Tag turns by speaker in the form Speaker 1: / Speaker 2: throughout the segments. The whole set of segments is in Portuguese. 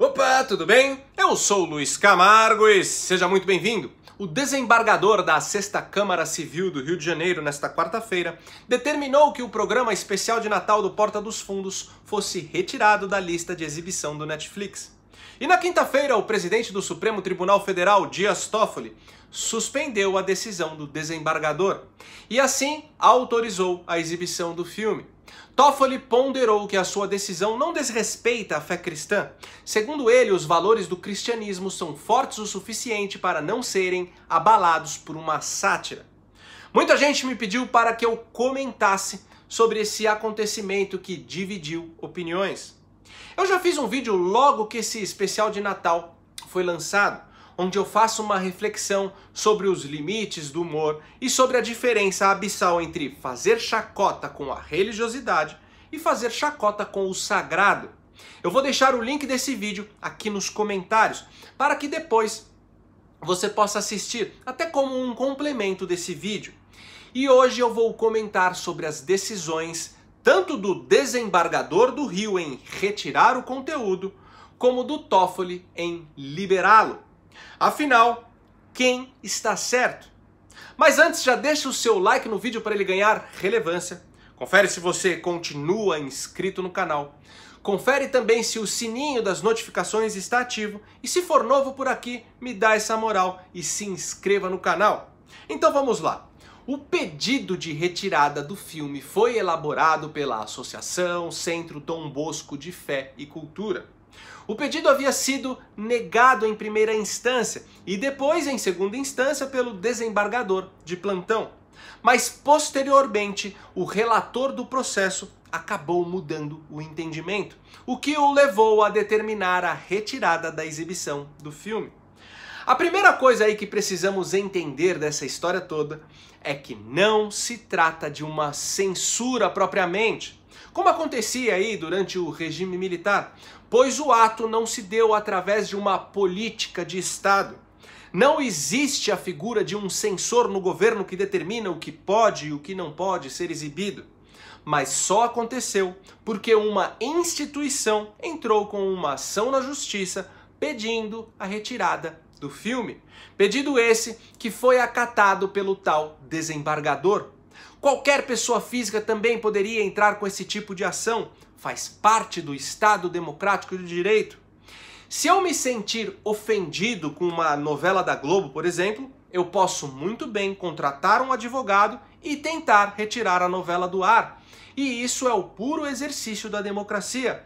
Speaker 1: Opa, tudo bem? Eu sou Luiz Camargo e seja muito bem-vindo. O desembargador da Sexta Câmara Civil do Rio de Janeiro, nesta quarta-feira, determinou que o programa especial de Natal do Porta dos Fundos fosse retirado da lista de exibição do Netflix. E na quinta-feira, o presidente do Supremo Tribunal Federal, Dias Toffoli, suspendeu a decisão do desembargador e assim autorizou a exibição do filme. Toffoli ponderou que a sua decisão não desrespeita a fé cristã. Segundo ele, os valores do cristianismo são fortes o suficiente para não serem abalados por uma sátira. Muita gente me pediu para que eu comentasse sobre esse acontecimento que dividiu opiniões. Eu já fiz um vídeo logo que esse especial de Natal foi lançado onde eu faço uma reflexão sobre os limites do humor e sobre a diferença abissal entre fazer chacota com a religiosidade e fazer chacota com o sagrado. Eu vou deixar o link desse vídeo aqui nos comentários para que depois você possa assistir, até como um complemento desse vídeo. E hoje eu vou comentar sobre as decisões tanto do desembargador do Rio em retirar o conteúdo, como do Toffoli em liberá-lo. Afinal, quem está certo? Mas antes, já deixa o seu like no vídeo para ele ganhar relevância. Confere se você continua inscrito no canal. Confere também se o sininho das notificações está ativo. E se for novo por aqui, me dá essa moral e se inscreva no canal. Então vamos lá. O pedido de retirada do filme foi elaborado pela Associação Centro Dom Bosco de Fé e Cultura. O pedido havia sido negado em primeira instância e depois em segunda instância pelo desembargador de plantão. Mas posteriormente, o relator do processo acabou mudando o entendimento, o que o levou a determinar a retirada da exibição do filme. A primeira coisa aí que precisamos entender dessa história toda é que não se trata de uma censura propriamente, como acontecia aí durante o regime militar, pois o ato não se deu através de uma política de Estado. Não existe a figura de um censor no governo que determina o que pode e o que não pode ser exibido. Mas só aconteceu porque uma instituição entrou com uma ação na justiça pedindo a retirada do filme. Pedido esse que foi acatado pelo tal desembargador Qualquer pessoa física também poderia entrar com esse tipo de ação. Faz parte do Estado democrático de direito. Se eu me sentir ofendido com uma novela da Globo, por exemplo, eu posso muito bem contratar um advogado e tentar retirar a novela do ar. E isso é o puro exercício da democracia.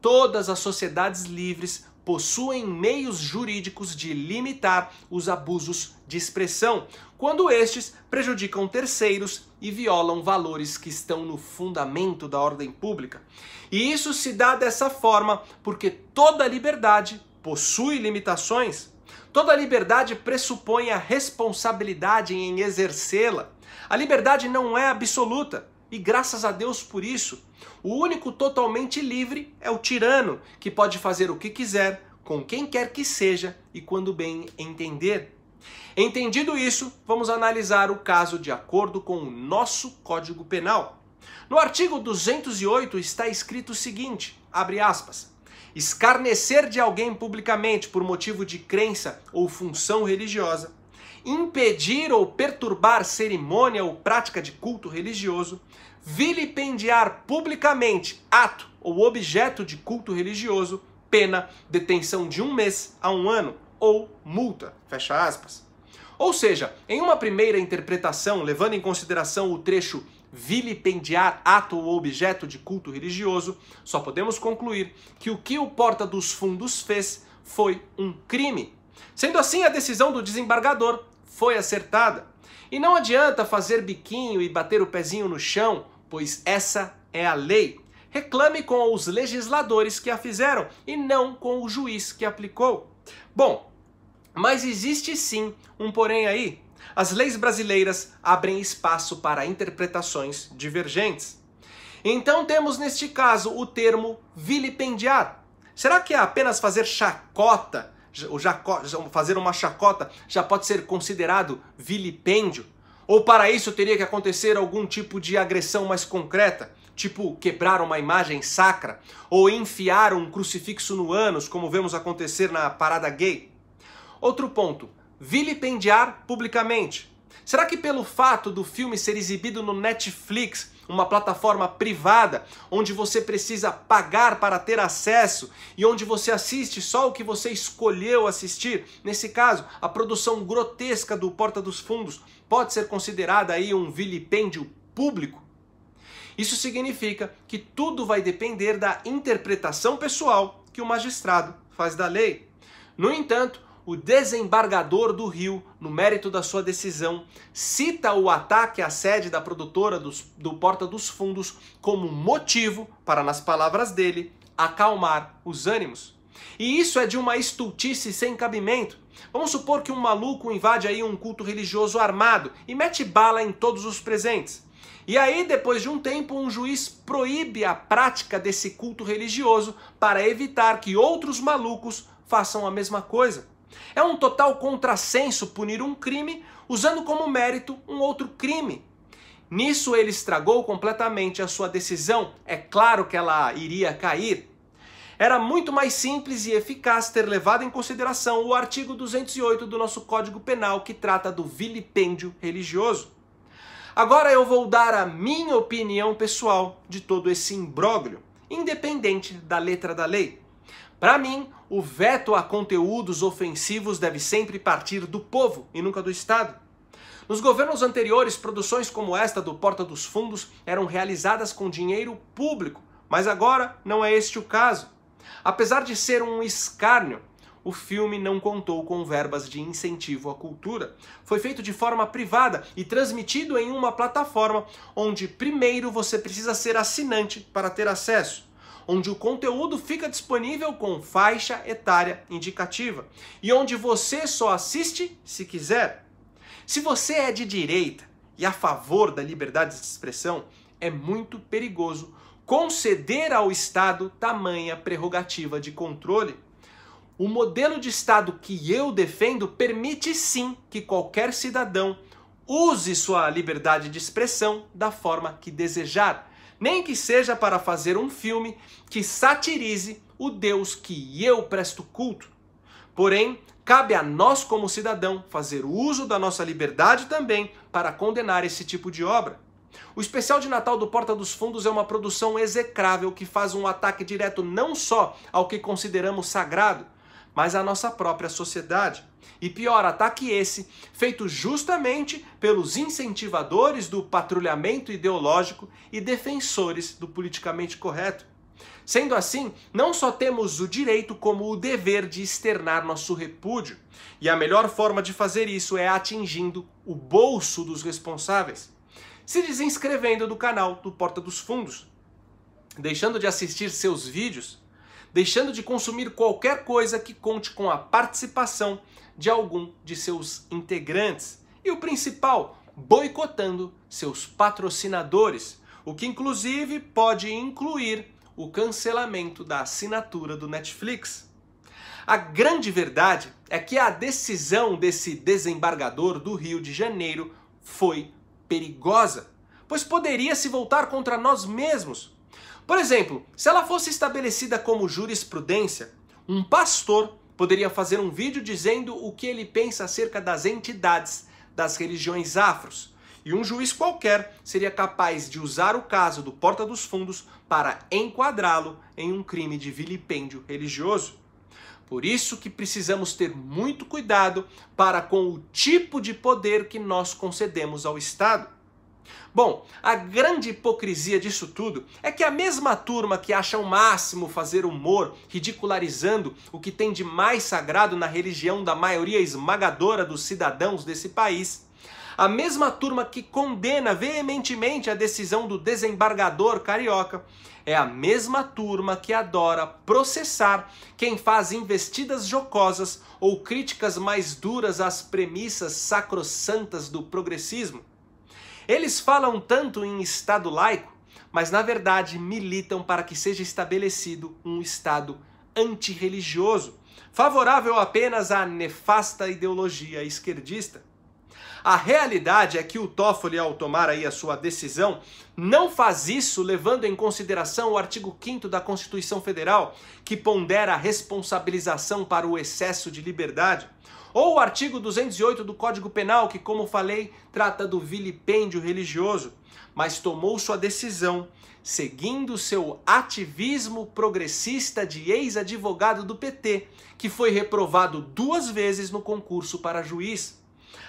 Speaker 1: Todas as sociedades livres possuem meios jurídicos de limitar os abusos de expressão, quando estes prejudicam terceiros e violam valores que estão no fundamento da ordem pública. E isso se dá dessa forma porque toda liberdade possui limitações. Toda liberdade pressupõe a responsabilidade em exercê-la. A liberdade não é absoluta e graças a Deus por isso. O único totalmente livre é o tirano, que pode fazer o que quiser, com quem quer que seja e quando bem entender. Entendido isso, vamos analisar o caso de acordo com o nosso Código Penal. No artigo 208 está escrito o seguinte: abre aspas. Escarnecer de alguém publicamente por motivo de crença ou função religiosa impedir ou perturbar cerimônia ou prática de culto religioso, vilipendiar publicamente ato ou objeto de culto religioso, pena, detenção de um mês a um ano ou multa. Fecha aspas. Ou seja, em uma primeira interpretação, levando em consideração o trecho vilipendiar ato ou objeto de culto religioso, só podemos concluir que o que o porta dos fundos fez foi um crime Sendo assim, a decisão do desembargador foi acertada. E não adianta fazer biquinho e bater o pezinho no chão, pois essa é a lei. Reclame com os legisladores que a fizeram e não com o juiz que aplicou. Bom, mas existe sim um porém aí. As leis brasileiras abrem espaço para interpretações divergentes. Então temos neste caso o termo vilipendiar. Será que é apenas fazer chacota o jacó, fazer uma chacota já pode ser considerado vilipêndio? Ou para isso teria que acontecer algum tipo de agressão mais concreta, tipo quebrar uma imagem sacra ou enfiar um crucifixo no ânus, como vemos acontecer na parada gay? Outro ponto, vilipendiar publicamente. Será que pelo fato do filme ser exibido no Netflix uma plataforma privada onde você precisa pagar para ter acesso e onde você assiste só o que você escolheu assistir. Nesse caso, a produção grotesca do Porta dos Fundos pode ser considerada aí um vilipêndio público. Isso significa que tudo vai depender da interpretação pessoal que o magistrado faz da lei. No entanto, o desembargador do Rio, no mérito da sua decisão, cita o ataque à sede da produtora dos, do Porta dos Fundos como motivo para, nas palavras dele, acalmar os ânimos. E isso é de uma estultice sem cabimento. Vamos supor que um maluco invade aí um culto religioso armado e mete bala em todos os presentes. E aí, depois de um tempo, um juiz proíbe a prática desse culto religioso para evitar que outros malucos façam a mesma coisa. É um total contrassenso punir um crime usando como mérito um outro crime. Nisso ele estragou completamente a sua decisão. É claro que ela iria cair. Era muito mais simples e eficaz ter levado em consideração o artigo 208 do nosso Código Penal que trata do vilipêndio religioso. Agora eu vou dar a minha opinião pessoal de todo esse imbróglio, independente da letra da lei. Para mim, o veto a conteúdos ofensivos deve sempre partir do povo e nunca do Estado. Nos governos anteriores, produções como esta do Porta dos Fundos eram realizadas com dinheiro público, mas agora não é este o caso. Apesar de ser um escárnio, o filme não contou com verbas de incentivo à cultura. Foi feito de forma privada e transmitido em uma plataforma onde primeiro você precisa ser assinante para ter acesso onde o conteúdo fica disponível com faixa etária indicativa e onde você só assiste se quiser. Se você é de direita e a favor da liberdade de expressão, é muito perigoso conceder ao Estado tamanha prerrogativa de controle. O modelo de Estado que eu defendo permite sim que qualquer cidadão use sua liberdade de expressão da forma que desejar nem que seja para fazer um filme que satirize o Deus que eu presto culto. Porém, cabe a nós, como cidadão, fazer uso da nossa liberdade também para condenar esse tipo de obra. O especial de Natal do Porta dos Fundos é uma produção execrável que faz um ataque direto não só ao que consideramos sagrado, mas a nossa própria sociedade. E pior, ataque esse, feito justamente pelos incentivadores do patrulhamento ideológico e defensores do politicamente correto. Sendo assim, não só temos o direito, como o dever de externar nosso repúdio. E a melhor forma de fazer isso é atingindo o bolso dos responsáveis. Se desinscrevendo do canal do Porta dos Fundos, deixando de assistir seus vídeos deixando de consumir qualquer coisa que conte com a participação de algum de seus integrantes e o principal, boicotando seus patrocinadores, o que inclusive pode incluir o cancelamento da assinatura do Netflix. A grande verdade é que a decisão desse desembargador do Rio de Janeiro foi perigosa, pois poderia se voltar contra nós mesmos, por exemplo, se ela fosse estabelecida como jurisprudência, um pastor poderia fazer um vídeo dizendo o que ele pensa acerca das entidades das religiões afros, e um juiz qualquer seria capaz de usar o caso do Porta dos Fundos para enquadrá-lo em um crime de vilipêndio religioso. Por isso que precisamos ter muito cuidado para com o tipo de poder que nós concedemos ao Estado. Bom, a grande hipocrisia disso tudo é que a mesma turma que acha o máximo fazer humor ridicularizando o que tem de mais sagrado na religião da maioria esmagadora dos cidadãos desse país, a mesma turma que condena veementemente a decisão do desembargador carioca, é a mesma turma que adora processar quem faz investidas jocosas ou críticas mais duras às premissas sacrossantas do progressismo eles falam tanto em Estado laico, mas na verdade militam para que seja estabelecido um Estado antirreligioso, favorável apenas à nefasta ideologia esquerdista. A realidade é que o Toffoli, ao tomar aí a sua decisão, não faz isso levando em consideração o artigo 5 da Constituição Federal, que pondera a responsabilização para o excesso de liberdade ou o artigo 208 do Código Penal, que, como falei, trata do vilipêndio religioso, mas tomou sua decisão seguindo seu ativismo progressista de ex-advogado do PT, que foi reprovado duas vezes no concurso para juiz.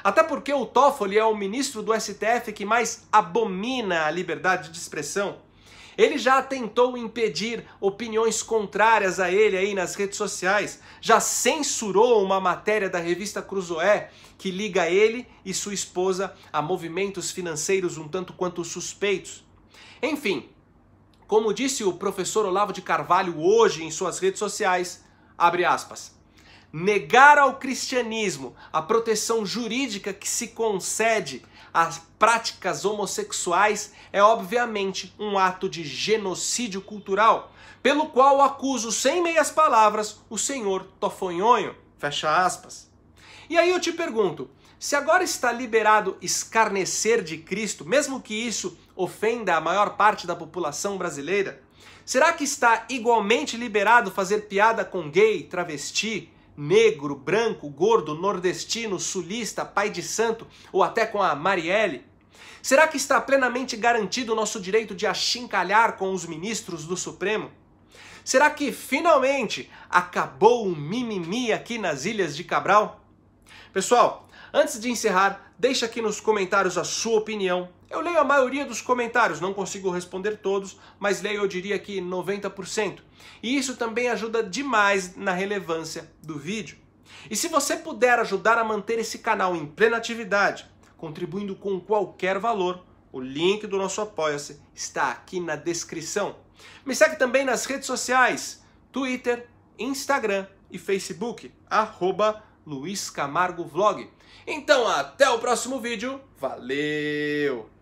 Speaker 1: Até porque o Toffoli é o ministro do STF que mais abomina a liberdade de expressão. Ele já tentou impedir opiniões contrárias a ele aí nas redes sociais, já censurou uma matéria da revista Cruzoé que liga ele e sua esposa a movimentos financeiros um tanto quanto suspeitos. Enfim, como disse o professor Olavo de Carvalho hoje em suas redes sociais, abre aspas, negar ao cristianismo a proteção jurídica que se concede as práticas homossexuais é obviamente um ato de genocídio cultural, pelo qual acuso sem meias palavras o senhor Tofonhonho. Fecha aspas. E aí eu te pergunto, se agora está liberado escarnecer de Cristo, mesmo que isso ofenda a maior parte da população brasileira, será que está igualmente liberado fazer piada com gay, travesti, negro, branco, gordo, nordestino, sulista, pai de santo ou até com a Marielle? Será que está plenamente garantido o nosso direito de achincalhar com os ministros do Supremo? Será que finalmente acabou o um mimimi aqui nas Ilhas de Cabral? Pessoal, Antes de encerrar, deixa aqui nos comentários a sua opinião. Eu leio a maioria dos comentários, não consigo responder todos, mas leio, eu diria que 90%. E isso também ajuda demais na relevância do vídeo. E se você puder ajudar a manter esse canal em plena atividade, contribuindo com qualquer valor, o link do nosso Apoia-se está aqui na descrição. Me segue também nas redes sociais, Twitter, Instagram e Facebook, arroba Luiz Camargo Vlog. Então até o próximo vídeo, valeu!